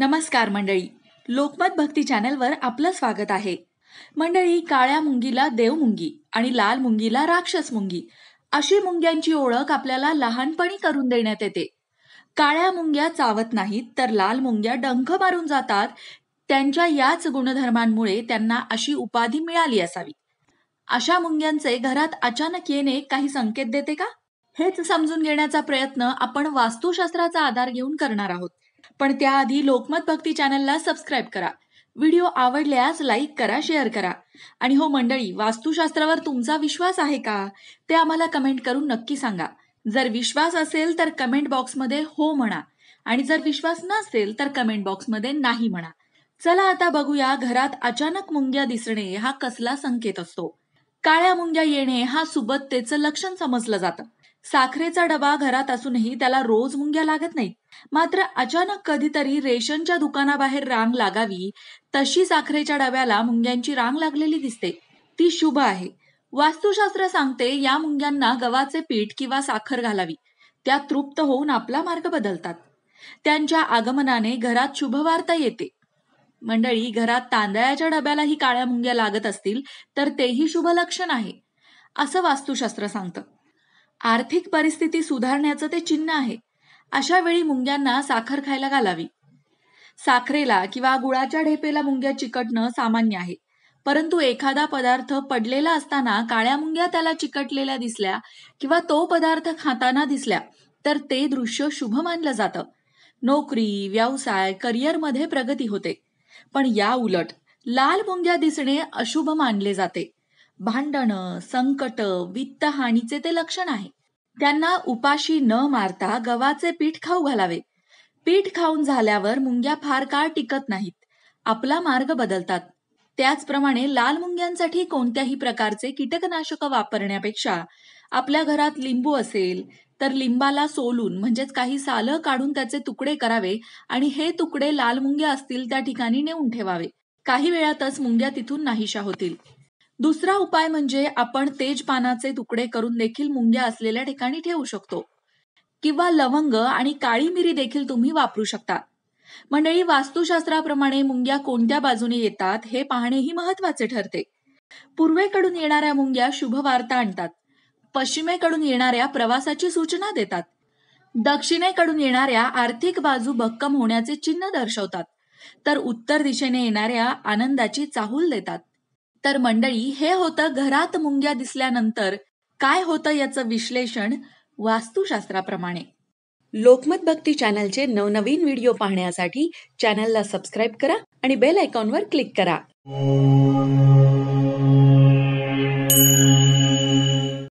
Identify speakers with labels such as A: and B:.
A: नमस्कार मंडळी लोकमत भक्ती चॅनलवर आपलं स्वागत आहे मंडळी काळ्या मुंगीला देव मुंगी आणि लाल मुंगीला राक्षस मुंगी अशी मुंग्यांची ओळख आपल्याला लहानपणी करून देण्यात येते काळ्या मुंग्या चावत नाहीत तर लाल मुंग्या डंख मारून जातात त्यांच्या याच गुणधर्मांमुळे त्यांना अशी उपाधी मिळाली असावी अशा मुंग्यांचे घरात अचानक येणे काही संकेत देते का हेच समजून घेण्याचा प्रयत्न आपण वास्तुशास्त्राचा आधार घेऊन करणार आहोत पण त्याआधी लोकमत भक्ती चॅनलला सबस्क्राईब करा व्हिडिओ आवडल्यास लाईक करा शेअर करा आणि हो मंडळी वास्तुशास्त्रावर तुमचा विश्वास आहे का ते आम्हाला कमेंट करून नक्की सांगा जर विश्वास असेल तर कमेंट बॉक्समध्ये हो म्हणा आणि जर विश्वास नसेल तर कमेंट बॉक्समध्ये नाही म्हणा चला आता बघूया घरात अचानक मुंग्या दिसणे हा कसला संकेत असतो काळ्या मुंग्या येणे हा सुबत्तेचं लक्षण समजलं जातं साखरेचा डबा घरात असूनही त्याला रोज मुंग्या लागत नाहीत मात्र अचानक कधीतरी रेशनच्या दुकानाबाहेर रांग लागावी तशी साखरेच्या डब्याला मुंग्यांची रांग लागलेली दिसते ती शुभ आहे वास्तुशास्त्र सांगते या मुंग्यांना गव्हाचे पीठ किंवा साखर घालावी त्या तृप्त होऊन आपला मार्ग बदलतात त्यांच्या आगमनाने घरात शुभवार्ता येते मंडळी घरात तांदळाच्या डब्यालाही काळ्या मुंग्या लागत असतील तर तेही शुभ लक्षण आहे असं वास्तुशास्त्र सांगतं आर्थिक परिस्थिती सुधारण्याचं ते चिन्ह आहे अशा वेळी मुंग्यांना साखर खायला घालावी साखरेला किंवा गुळाच्या ढेपेला मुंग्या चिकटणं सामान्य आहे परंतु एखादा पदार्थ पडलेला असताना काळ्या मुंग्या त्याला चिकटलेल्या दिसल्या किंवा तो पदार्थ खाताना दिसल्या तर ते दृश्य शुभ मानलं जातं नोकरी व्यवसाय करिअरमध्ये प्रगती होते पण या उलट लाल मुंग्या दिसणे अशुभ मानले जाते भांडणं संकट वित्तहानीचे ते लक्षण आहे त्यांना उपाशी न मारता गव्हाचे पीठ खाऊ घालावे पीठ खाऊन झाल्यावर मुंग्या फार काळ टिकत नाहीत आपला मार्ग बदलतात त्याचप्रमाणे लाल मुंग्यांसाठी कोणत्याही प्रकारचे कीटकनाशक वापरण्यापेक्षा आपल्या घरात लिंबू असेल तर लिंबाला सोलून म्हणजेच काही साल काढून त्याचे तुकडे करावे आणि हे तुकडे लाल मुंग्या असतील त्या ठिकाणी नेऊन ठेवावे काही वेळातच मुंग्या तिथून नाहीशा होतील दुसरा उपाय म्हणजे आपण तेज पानाचे तुकडे करून देखील मुंग्या असलेल्या ठिकाणी ठेवू शकतो किंवा लवंग आणि काळी मिरी देखील तुम्ही वापरू शकता मंडळी वास्तुशास्त्राप्रमाणे मुंग्या कोणत्या बाजूने येतात हे पाहणेही महत्वाचे ठरते पूर्वेकडून येणाऱ्या मुंग्या शुभ वार्ता आणतात पश्चिमेकडून येणाऱ्या प्रवासाची सूचना देतात दक्षिणेकडून येणाऱ्या आर्थिक बाजू भक्कम होण्याचे चिन्ह दर्शवतात तर उत्तर दिशेने येणाऱ्या आनंदाची चाहूल देतात तर मंडळी हे होतं घरात मुंग्या दिसल्यानंतर काय होतं याचं विश्लेषण वास्तुशास्त्राप्रमाणे लोकमत भक्ती चॅनलचे नवनवीन व्हिडिओ पाहण्यासाठी चॅनलला सबस्क्राईब करा आणि बेल आयकॉनवर क्लिक करा